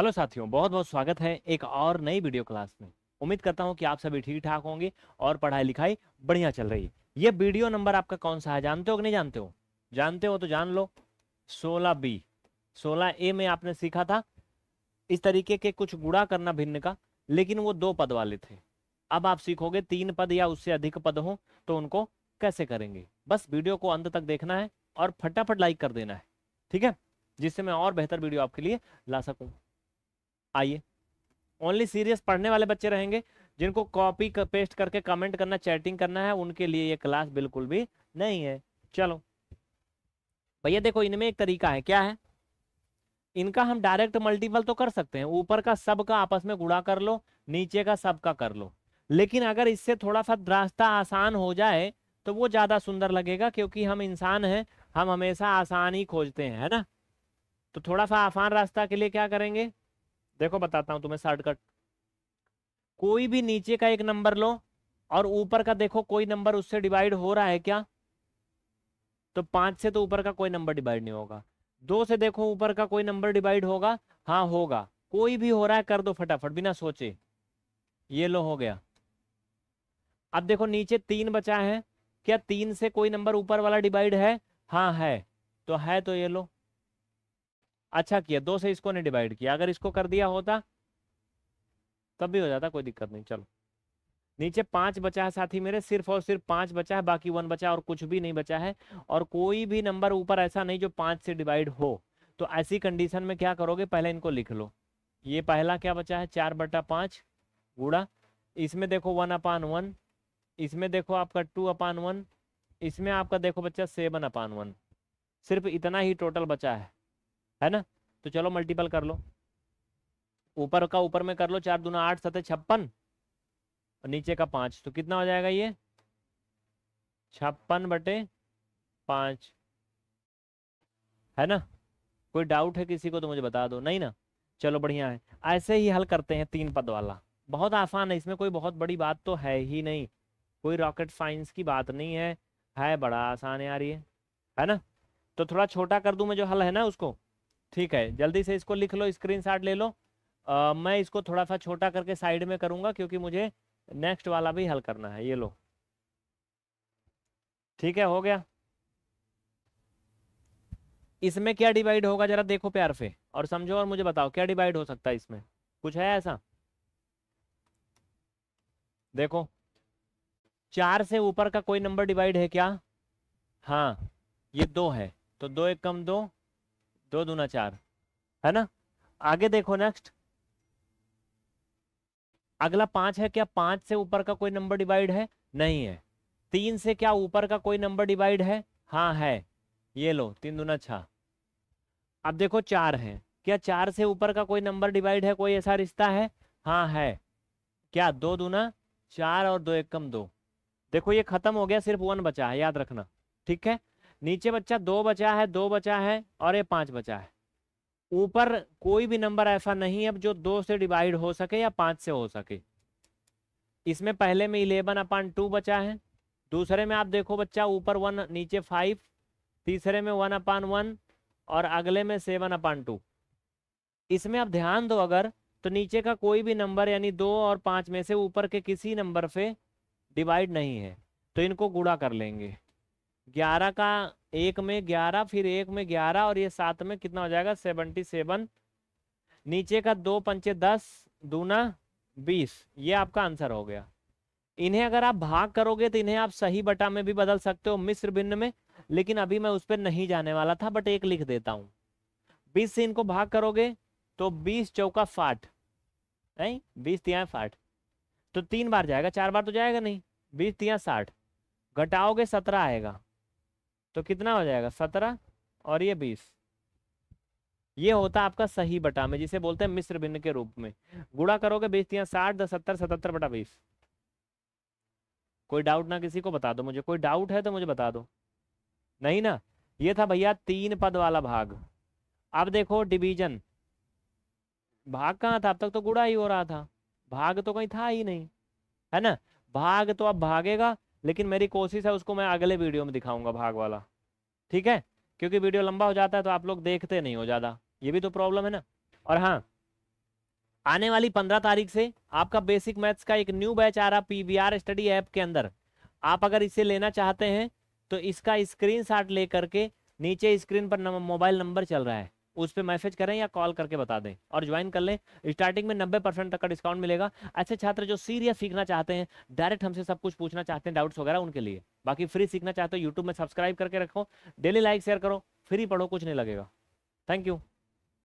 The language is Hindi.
हेलो साथियों बहुत बहुत स्वागत है एक और नई वीडियो क्लास में उम्मीद करता हूँ कि आप सभी ठीक ठाक होंगे और पढ़ाई लिखाई बढ़िया चल रही है ये वीडियो नंबर आपका कौन सा है जानते हो कि नहीं जानते हो जानते हो तो जान लो सोलह बी सोलह ए में आपने सीखा था इस तरीके के कुछ गुड़ा करना भिन्न का लेकिन वो दो पद वाले थे अब आप सीखोगे तीन पद या उससे अधिक पद हो तो उनको कैसे करेंगे बस वीडियो को अंत तक देखना है और फटाफट लाइक कर देना है ठीक है जिससे मैं और बेहतर वीडियो आपके लिए ला सकूँ आइए ओनली सीरियस पढ़ने वाले बच्चे रहेंगे जिनको कॉपी कर, पेस्ट करके कमेंट करना चैटिंग करना है उनके लिए ये क्लास बिल्कुल भी नहीं है चलो भैया देखो इनमें एक तरीका है क्या है इनका हम डायरेक्ट मल्टीपल तो कर सकते हैं ऊपर का सब का आपस में गुड़ा कर लो नीचे का सब का कर लो लेकिन अगर इससे थोड़ा सा रास्ता आसान हो जाए तो वो ज़्यादा सुंदर लगेगा क्योंकि हम इंसान हैं हम हमेशा आसान ही खोजते हैं है ना तो थोड़ा सा आसान रास्ता के लिए क्या करेंगे देखो बताता हूं तुम्हें शॉर्टकट कोई भी नीचे का एक नंबर लो और ऊपर का देखो कोई नंबर उससे डिवाइड हो रहा है क्या तो पांच से तो ऊपर का कोई नंबर डिवाइड नहीं होगा दो से देखो ऊपर का कोई नंबर डिवाइड होगा हाँ होगा कोई भी हो रहा है कर दो फटाफट बिना सोचे ये लो हो गया अब देखो नीचे तीन बचा है क्या तीन से कोई नंबर ऊपर वाला डिवाइड है हाँ है तो है तो ये लो अच्छा किया दो से इसको ने डिवाइड किया अगर इसको कर दिया होता तब भी हो जाता कोई दिक्कत नहीं चलो नीचे पांच बचा है साथी मेरे सिर्फ और सिर्फ पांच बचा है बाकी वन बचा है और कुछ भी नहीं बचा है और कोई भी नंबर ऊपर ऐसा नहीं जो पांच से डिवाइड हो तो ऐसी कंडीशन में क्या करोगे पहले इनको लिख लो ये पहला क्या बचा है चार बटा पांच गुड़ा इसमें देखो वन अपान वन इसमें देखो आपका टू अपान वन इसमें आपका देखो बच्चा सेवन अपान वन सिर्फ इतना ही टोटल बचा है है ना तो चलो मल्टीपल कर लो ऊपर का ऊपर में कर लो चार दूना आठ सतह छप्पन और नीचे का पांच तो कितना हो जाएगा ये छप्पन बटे पांच है ना कोई डाउट है किसी को तो मुझे बता दो नहीं ना चलो बढ़िया है ऐसे ही हल करते हैं तीन पद वाला बहुत आसान है इसमें कोई बहुत बड़ी बात तो है ही नहीं कोई रॉकेट साइंस की बात नहीं है है बड़ा आसान है यार ये है ना तो थोड़ा छोटा कर दूं मैं जो हल है ना उसको ठीक है जल्दी से इसको लिख लो स्क्रीन ले लो आ, मैं इसको थोड़ा सा छोटा करके साइड में करूंगा क्योंकि मुझे नेक्स्ट वाला भी हल करना है ये लो ठीक है हो गया इसमें क्या डिवाइड होगा जरा देखो प्यार से और समझो और मुझे बताओ क्या डिवाइड हो सकता है इसमें कुछ है ऐसा देखो चार से ऊपर का कोई नंबर डिवाइड है क्या हाँ ये दो है तो दो एक कम दो दो दूना चार है ना आगे देखो नेक्स्ट अगला पांच है क्या पांच से ऊपर का कोई नंबर डिवाइड है नहीं है तीन से क्या ऊपर का कोई नंबर डिवाइड है हाँ है ये लो तीन दूना छ अब देखो चार है क्या चार से ऊपर का कोई नंबर डिवाइड है कोई ऐसा रिश्ता है हाँ है क्या दो दूना चार और दो एक कम दो देखो ये खत्म हो गया सिर्फ वन बचा है याद रखना ठीक है नीचे बच्चा दो बचा है दो बचा है और ये पांच बचा है ऊपर कोई भी नंबर ऐसा नहीं है जो दो से डिवाइड हो सके या पांच से हो सके इसमें पहले में इलेवन अपॉन टू बचा है दूसरे में आप देखो बच्चा ऊपर वन नीचे फाइव तीसरे में वन अपान वन और अगले में सेवन अपान टू इसमें आप ध्यान दो अगर तो नीचे का कोई भी नंबर यानी दो और पांच में से ऊपर के किसी नंबर से डिवाइड नहीं है तो इनको गुड़ा कर लेंगे ग्यारह का एक में ग्यारह फिर एक में ग्यारह और ये सात में कितना हो जाएगा सेवनटी सेवन नीचे का दो पंचे दस दूना बीस ये आपका आंसर हो गया इन्हें अगर आप भाग करोगे तो इन्हें आप सही बटा में भी बदल सकते हो मिश्र भिन्न में लेकिन अभी मैं उस पर नहीं जाने वाला था बट एक लिख देता हूँ बीस से इनको भाग करोगे तो बीस चौका फाट नहीं बीस तिया फाट तो तीन बार जाएगा चार बार तो जाएगा नहीं बीस तिया साठ घटाओगे सत्रह आएगा तो कितना हो जाएगा सत्रह और ये बीस ये होता है आपका सही बटा में जिसे बोलते हैं मिश्र भिन्न के रूप में गुड़ा करोगे बीस दिया साठ दस सत्तर सतहत्तर बटा बीस कोई डाउट ना किसी को बता दो मुझे कोई डाउट है तो मुझे बता दो नहीं ना ये था भैया तीन पद वाला भाग अब देखो डिवीजन भाग कहाँ था अब तक तो गुड़ा ही हो रहा था भाग तो कहीं था ही नहीं है ना भाग तो अब भागेगा लेकिन मेरी कोशिश है उसको मैं अगले वीडियो में दिखाऊंगा भाग वाला ठीक है क्योंकि वीडियो लंबा हो जाता है तो आप लोग देखते नहीं हो ज़्यादा ये भी तो प्रॉब्लम है ना और हाँ आने वाली पंद्रह तारीख से आपका बेसिक मैथ्स का एक न्यू बैच आ रहा आर स्टडी ऐप के अंदर आप अगर इसे लेना चाहते हैं तो इसका स्क्रीन लेकर के नीचे स्क्रीन पर मोबाइल नंबर चल रहा है उस पर मैसेज करें या कॉल करके बता दें और ज्वाइन कर लें स्टार्टिंग में नब्बे परसेंट तक का डिस्काउंट मिलेगा ऐसे छात्र जो सीरियस सीखना चाहते हैं डायरेक्ट हमसे सब कुछ पूछना चाहते हैं डाउट्स वगैरह उनके लिए बाकी फ्री सीखना चाहते हो यूट्यूब में सब्सक्राइब करके रखो डेली लाइक शेयर करो फ्री पढ़ो कुछ नहीं लगेगा थैंक यू